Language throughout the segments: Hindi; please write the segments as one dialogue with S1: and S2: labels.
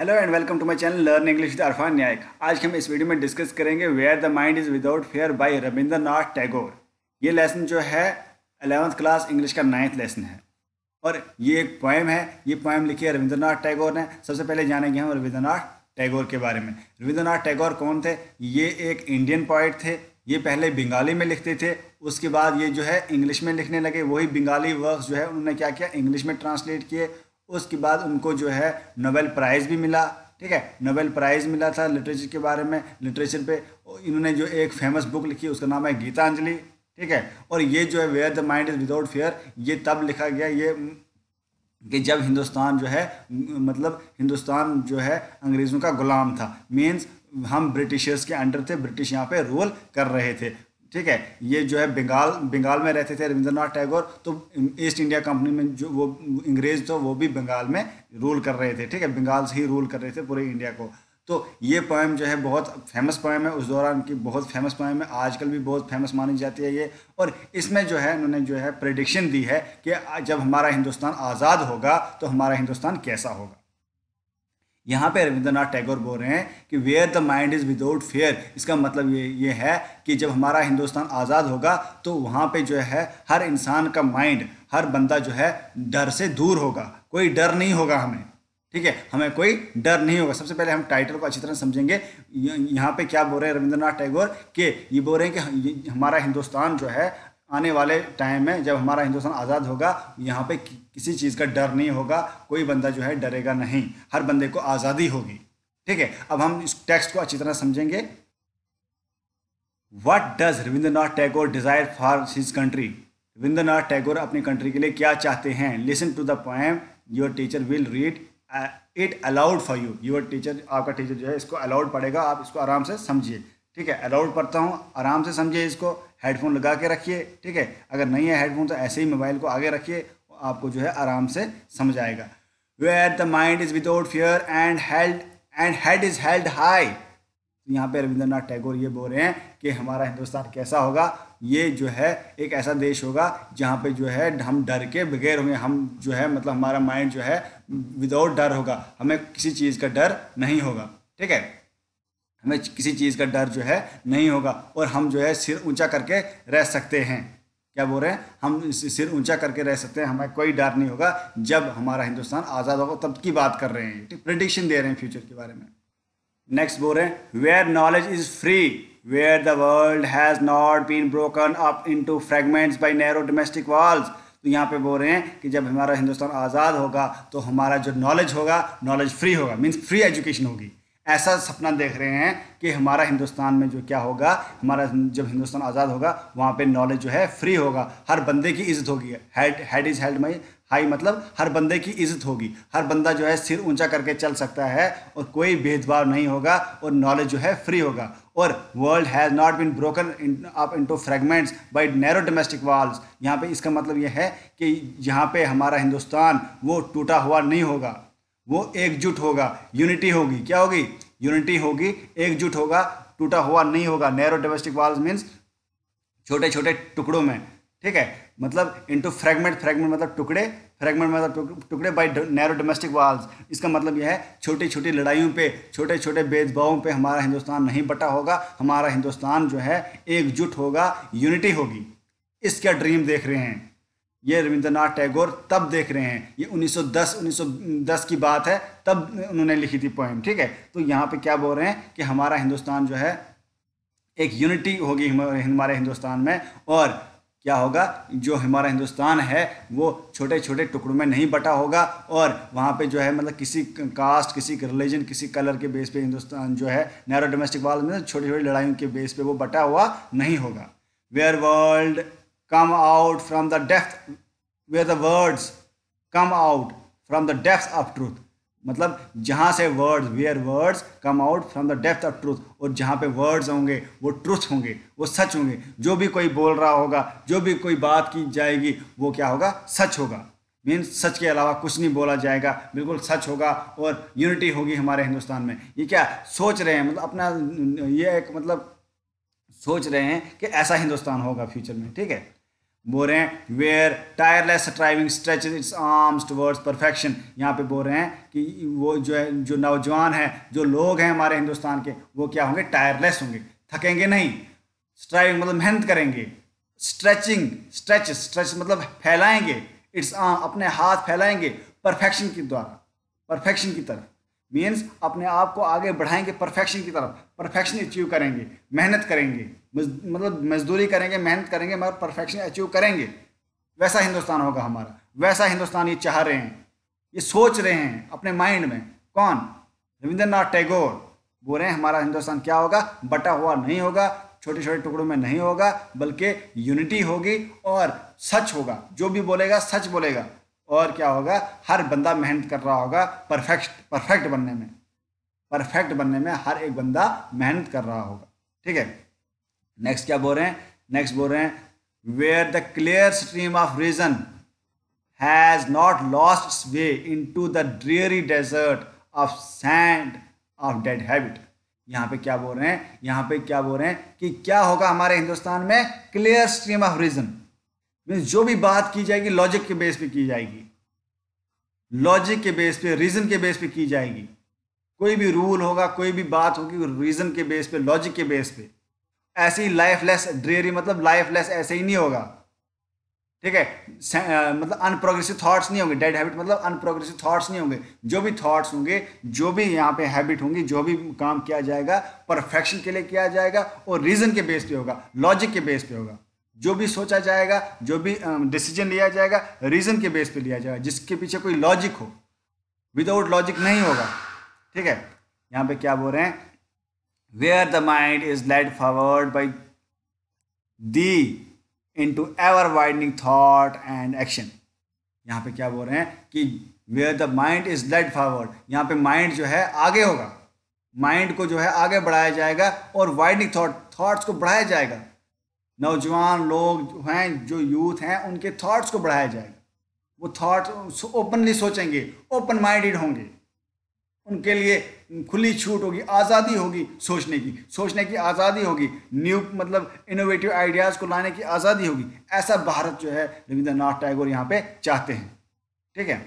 S1: hello and welcome to my channel learn English with Arfan Nayak आज हम इस वीडियो में डिस्कस करेंगे where the mind is without fear by Rabindranath Tagore ये लेसन जो है अलेवंथ क्लास इंग्लिश का नाइन्थ लेसन है और ये एक पोएम है ये पोएम लिखी है रविंद्रनाथ टैगोर ने सबसे पहले जानेंगे हम रविंद्रनाथ टैगोर के बारे में रविंद्रनाथ टैगोर कौन थे ये एक इंडियन पॉइट थे ये पहले बंगाली में लिखते थे उसके बाद ये जो है इंग्लिश में लिखने लगे वही बंगाली वर्क जो है उन्होंने क्या किया इंग्लिश में ट्रांसलेट किए उसके बाद उनको जो है नोबेल प्राइज़ भी मिला ठीक है नोबेल प्राइज़ मिला था लिटरेचर के बारे में लिटरेचर पे इन्होंने जो एक फेमस बुक लिखी उसका नाम है गीतांजलि ठीक है और ये जो है where the mind is without fear ये तब लिखा गया ये कि जब हिंदुस्तान जो है मतलब हिंदुस्तान जो है अंग्रेज़ों का गुलाम था मीन्स हम ब्रिटिशर्स के अंडर थे ब्रिटिश यहाँ पे रूल कर रहे थे ठीक है ये जो है बंगाल बंगाल में रहते थे रविंद्रनाथ टैगोर तो ईस्ट इंडिया कंपनी में जो वो अंग्रेज तो वो भी बंगाल में रूल कर रहे थे ठीक है बंगाल से ही रूल कर रहे थे पूरे इंडिया को तो ये पोएम जो है बहुत फेमस पोएम है उस दौरान की बहुत फेमस पोएम है आजकल भी बहुत फेमस मानी जाती है ये और इसमें जो है उन्होंने जो है प्रडिक्शन दी है कि जब हमारा हिंदुस्तान आज़ाद होगा तो हमारा हिंदुस्तान कैसा होगा यहाँ पे रविंद्रनाथ टैगोर बोल रहे हैं कि where the mind is without fear इसका मतलब ये ये है कि जब हमारा हिंदुस्तान आज़ाद होगा तो वहाँ पे जो है हर इंसान का माइंड हर बंदा जो है डर से दूर होगा कोई डर नहीं होगा हमें ठीक है हमें कोई डर नहीं होगा सबसे पहले हम टाइटल को अच्छी तरह समझेंगे यहाँ पे क्या बोल रहे हैं रविंद्रनाथ टैगोर कि ये बोल रहे हैं कि हमारा हिंदुस्तान जो है आने वाले टाइम में जब हमारा हिंदुस्तान आज़ाद होगा यहाँ पे किसी चीज़ का डर नहीं होगा कोई बंदा जो है डरेगा नहीं हर बंदे को आज़ादी होगी ठीक है अब हम इस टेक्स्ट को अच्छी तरह समझेंगे what does Rabindranath Tagore desire for his country Rabindranath Tagore अपनी कंट्री के लिए क्या चाहते हैं listen to the poem your teacher will read it aloud for you your teacher आपका टीचर जो है इसको अलाउड पड़ेगा आप इसको आराम से समझिए ठीक है अलाउड पढ़ता हूँ आराम से समझिए इसको हेडफोन लगा के रखिए ठीक है अगर नहीं है हेडफोन तो ऐसे ही मोबाइल को आगे रखिए आपको जो है आराम से समझ आएगा where the mind is without fear and held and head is held high तो यहाँ पे रविंद्रनाथ टैगोर ये बोल रहे हैं कि हमारा हिंदुस्तान कैसा होगा ये जो है एक ऐसा देश होगा जहाँ पे जो है हम डर के बगैर होंगे हम जो है मतलब हमारा माइंड जो है विदाउट डर होगा हमें किसी चीज़ का डर नहीं होगा ठीक है हमें किसी चीज़ का डर जो है नहीं होगा और हम जो है सिर ऊंचा करके रह सकते हैं क्या बोल रहे हैं हम सिर ऊंचा करके रह सकते हैं हमें कोई डर नहीं होगा जब हमारा हिंदुस्तान आज़ाद होगा तब की बात कर रहे हैं प्रडिक्शन दे रहे हैं फ्यूचर के बारे में नेक्स्ट बोल रहे हैं where knowledge is free where the world has not been broken up into fragments by narrow domestic walls तो यहाँ पे बोल रहे हैं कि जब हमारा हिंदुस्तान आज़ाद होगा तो हमारा जो नॉलेज होगा नॉलेज फ्री होगा मीन्स फ्री एजुकेशन होगी ऐसा सपना देख रहे हैं कि हमारा हिंदुस्तान में जो क्या होगा हमारा जब हिंदुस्तान आज़ाद होगा वहाँ पे नॉलेज जो है फ्री होगा हर बंदे की इज्जत होगी head head is held my high मतलब हर बंदे की इज्जत होगी हर बंदा जो है सिर ऊंचा करके चल सकता है और कोई भेदभाव नहीं होगा और नॉलेज जो है फ्री होगा और world has not been broken up into fragments by narrow domestic walls यहाँ पे इसका मतलब यह है कि यहाँ पे हमारा हिंदुस्तान वो टूटा हुआ नहीं होगा वो एकजुट होगा यूनिटी होगी क्या होगी यूनिटी होगी एकजुट होगा टूटा हुआ नहीं होगा नैरो डोमेस्टिक वॉल्स मीन्स छोटे छोटे टुकड़ों में ठीक है मतलब इंटू फ्रेगमेंट फ्रेगमेंट मतलब टुकड़े फ्रेगमेंट मतलब टुकड़े बाई नैरो डोमेस्टिक वाल्स इसका मतलब यह है छोटी छोटी लड़ाइयों पे छोटे छोटे भेदभावों पे हमारा हिंदुस्तान नहीं बटा होगा हमारा हिंदुस्तान जो है एकजुट होगा यूनिटी होगी इसका ड्रीम देख रहे हैं ये रविंद्रनाथ टैगोर तब देख रहे हैं ये 1910 1910 की बात है तब उन्होंने लिखी थी पोएम ठीक है तो यहाँ पे क्या बोल रहे हैं कि हमारा हिंदुस्तान जो है एक यूनिटी होगी हमारे हिंदुस्तान में और क्या होगा जो हमारा हिंदुस्तान है वो छोटे छोटे टुकड़ों में नहीं बटा होगा और वहाँ पे जो है मतलब किसी कास्ट किसी रिलीजन किसी कलर के बेस पे हिंदुस्तान जो है नैरो डोमेस्टिक वाल में छोटी छोटी लड़ाइयों के बेस पे वो बटा हुआ नहीं होगा where world come out from the depth where the words come out from the depth of truth मतलब जहाँ से words where words come out from the depth of truth और जहाँ पे वर्ड्स होंगे वो ट्रूथ होंगे वो सच होंगे जो भी कोई बोल रहा होगा जो भी कोई बात की जाएगी वो क्या होगा सच होगा मीन सच के अलावा कुछ नहीं बोला जाएगा बिल्कुल सच होगा और यूनिटी होगी हमारे हिंदुस्तान में ये क्या सोच रहे हैं मतलब अपना ये एक मतलब सोच रहे हैं कि ऐसा हिंदुस्तान होगा फ्यूचर में ठीक है बोल रहे हैं where tireless driving stretch its arms towards perfection यहाँ पे बोल रहे हैं कि वो जो है जो नौजवान है जो लोग हैं हमारे हिंदुस्तान के वो क्या होंगे टायरलेस होंगे थकेंगे नहीं स्ट्राइविंग मतलब मेहनत करेंगे स्ट्रेचिंग स्ट्रेच स्ट्रेच मतलब फैलाएंगे इट्स आर्म हाँ, अपने हाथ फैलाएंगे परफेक्शन के द्वारा परफेक्शन की तरफ मीन्स अपने आप को आगे बढ़ाएंगे परफेक्शन की तरफ परफेक्शन अचीव करेंगे मेहनत करेंगे मतलब मजदूरी करेंगे मेहनत करेंगे मगर परफेक्शन अचीव करेंगे वैसा हिंदुस्तान होगा हमारा वैसा हिंदुस्तान ये चाह रहे हैं ये सोच रहे हैं अपने माइंड में कौन रविंद्रनाथ टैगोर बोल रहे हैं हमारा हिंदुस्तान क्या होगा बटा हुआ नहीं होगा छोटे छोटे टुकड़ों में नहीं होगा बल्कि यूनिटी होगी और सच होगा जो भी बोलेगा सच बोलेगा और क्या होगा हर बंदा मेहनत कर रहा होगा परफेक्ट परफेक्ट बनने में परफेक्ट बनने में हर एक बंदा मेहनत कर रहा होगा ठीक है नेक्स्ट क्या बोल रहे हैं नेक्स्ट बोल रहे हैं where the clear stream of reason has not lost way into the dreary desert of sand of dead habit यहाँ पे क्या बोल रहे हैं यहाँ पे क्या बोल रहे हैं कि क्या होगा हमारे हिंदुस्तान में clear stream of reason means जो भी बात की जाएगी लॉजिक के बेस पे की जाएगी लॉजिक के बेस पे रीजन के बेस पे की जाएगी कोई भी रूल होगा कोई भी बात होगी रीजन के बेस पे लॉजिक के बेस पे ऐसी लाइफ लेस ड्रेरी मतलब लाइफ लेस ऐसे ही नहीं होगा ठीक है मतलब अनप्रोग्रेसिव थॉट्स नहीं होंगे डेड हैबिट मतलब अनप्रोग्रेसिव थॉट्स नहीं होंगे जो भी थॉट्स होंगे जो भी यहाँ पे हैबिट होंगी जो भी काम किया जाएगा परफेक्शन के लिए किया जाएगा और रीजन के बेस पे होगा लॉजिक के बेस पे होगा जो भी सोचा जाएगा जो भी डिसीजन लिया जाएगा रीज़न के बेस पे लिया जाएगा जिसके पीछे कोई लॉजिक हो विदाउट लॉजिक नहीं होगा ठीक है यहाँ पे क्या बोल रहे हैं where the mind is led forward by the into ever widening thought and action यहाँ पे क्या बोल रहे हैं कि where the mind is led forward यहाँ पे माइंड जो है आगे होगा माइंड को जो है आगे बढ़ाया जाएगा और वाइडनिंग थाट थाट्स को बढ़ाया जाएगा नौजवान लोग हैं जो यूथ हैं उनके थॉट्स को बढ़ाया जाएगा वो थॉट ओपनली सोचेंगे ओपन माइंडेड होंगे उनके लिए खुली छूट होगी आज़ादी होगी सोचने की सोचने की आज़ादी होगी न्यू मतलब इनोवेटिव आइडियाज़ को लाने की आज़ादी होगी ऐसा भारत जो है रविंद्रनाथ टैगोर यहाँ पे चाहते हैं ठीक है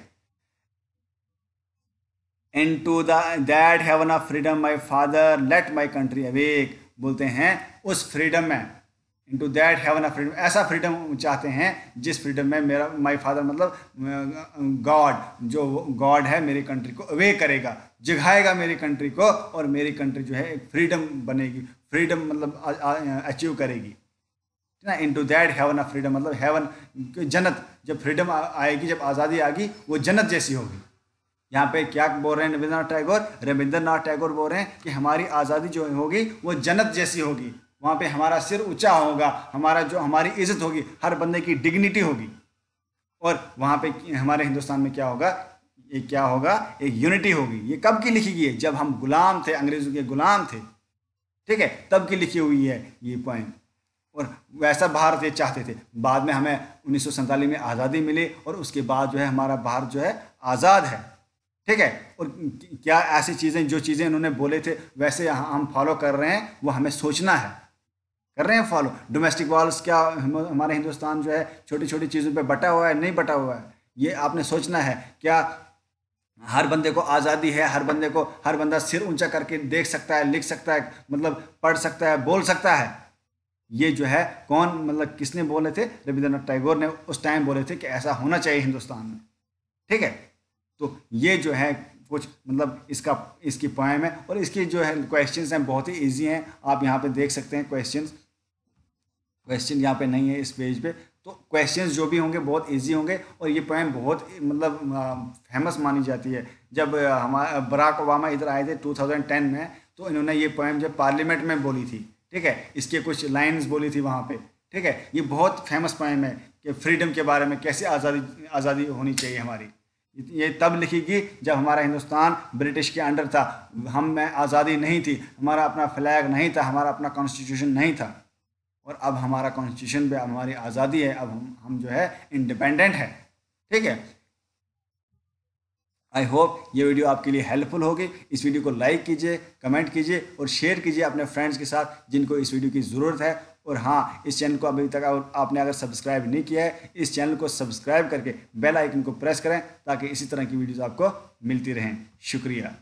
S1: इन टू दैट है of freedom my father let my country awake बोलते हैं उस फ्रीडम में इनटू दैट ऑफ फ्रीडम ऐसा फ्रीडम चाहते हैं जिस फ्रीडम में मेरा माय फादर मतलब गॉड जो गॉड है मेरी कंट्री को अवे करेगा जगाएगा मेरी कंट्री को और मेरी कंट्री जो है एक फ्रीडम बनेगी फ्रीडम मतलब अचीव करेगी ना into that heaven of freedom मतलब हैवन जन्नत जब फ्रीडम आएगी जब आज़ादी आएगी वो जन्नत जैसी होगी यहाँ पे क्या बोल रहे हैं रविंद्रनाथ टैगोर रविंद्रनाथ टैगोर बोल रहे हैं कि हमारी आज़ादी जो होगी वो जन्नत जैसी होगी वहाँ पे हमारा सिर ऊंचा होगा हमारा जो हमारी इज्जत होगी हर बंदे की डिग्निटी होगी और वहाँ पे हमारे हिंदुस्तान में क्या होगा ये क्या होगा एक यूनिटी होगी ये कब की लिखी गई है जब हम गुलाम थे अंग्रेज़ों के गुलाम थे ठीक है तब की लिखी हुई है ये पॉइंट और वैसा भारत ये चाहते थे बाद में हमें उन्नीस में आज़ादी मिली और उसके बाद जो है हमारा भारत जो है आज़ाद है ठीक है और क्या ऐसी चीज़ें जो चीज़ें उन्होंने बोले थे वैसे हम फॉलो कर रहे हैं वो हमें सोचना है कर रहे हैं फॉलो डोमेस्टिक वॉल्स क्या हमारे हिंदुस्तान जो है छोटी छोटी चीज़ों पे बटा हुआ है नहीं बटा हुआ है ये आपने सोचना है क्या हर बंदे को आज़ादी है हर बंदे को हर बंदा सिर ऊंचा करके देख सकता है लिख सकता है मतलब पढ़ सकता है बोल सकता है ये जो है कौन मतलब किसने बोले थे रविंद्रनाथ टैगोर ने उस टाइम बोले थे कि ऐसा होना चाहिए हिंदुस्तान में ठीक है तो ये जो है कुछ मतलब इसका इसकी पॉइम है और इसकी जो है क्वेश्चंस हैं बहुत ही इजी हैं आप यहाँ पे देख सकते हैं क्वेश्चंस क्वेश्चन यहाँ पे नहीं है इस पेज पे तो क्वेश्चंस जो भी होंगे बहुत इजी होंगे और ये पोएम बहुत मतलब फेमस मानी जाती है जब हमारा बराक ओबामा इधर आए थे 2010 में तो इन्होंने ये पोएम जब पार्लियामेंट में बोली थी ठीक है इसके कुछ लाइंस बोली थी वहाँ पे ठीक है ये बहुत फेमस पोएम है कि फ्रीडम के बारे में कैसे आज़ादी आज़ादी होनी चाहिए हमारी ये तब लिखी गई जब हमारा हिंदुस्तान ब्रिटिश के अंडर था हम में आज़ादी नहीं थी हमारा अपना फ्लैग नहीं था हमारा अपना कॉन्स्टिट्यूशन नहीं था और अब हमारा कॉन्स्टिट्यूशन भी अब हमारी आज़ादी है अब हम हम जो है इंडिपेंडेंट है ठीक है आई होप ये वीडियो आपके लिए हेल्पफुल होगी इस वीडियो को लाइक कीजिए कमेंट कीजिए और शेयर कीजिए अपने फ्रेंड्स के साथ जिनको इस वीडियो की ज़रूरत है और हाँ इस चैनल को अभी तक आपने अगर सब्सक्राइब नहीं किया है इस चैनल को सब्सक्राइब करके बेल आइकन को प्रेस करें ताकि इसी तरह की वीडियोज़ आपको मिलती रहें शुक्रिया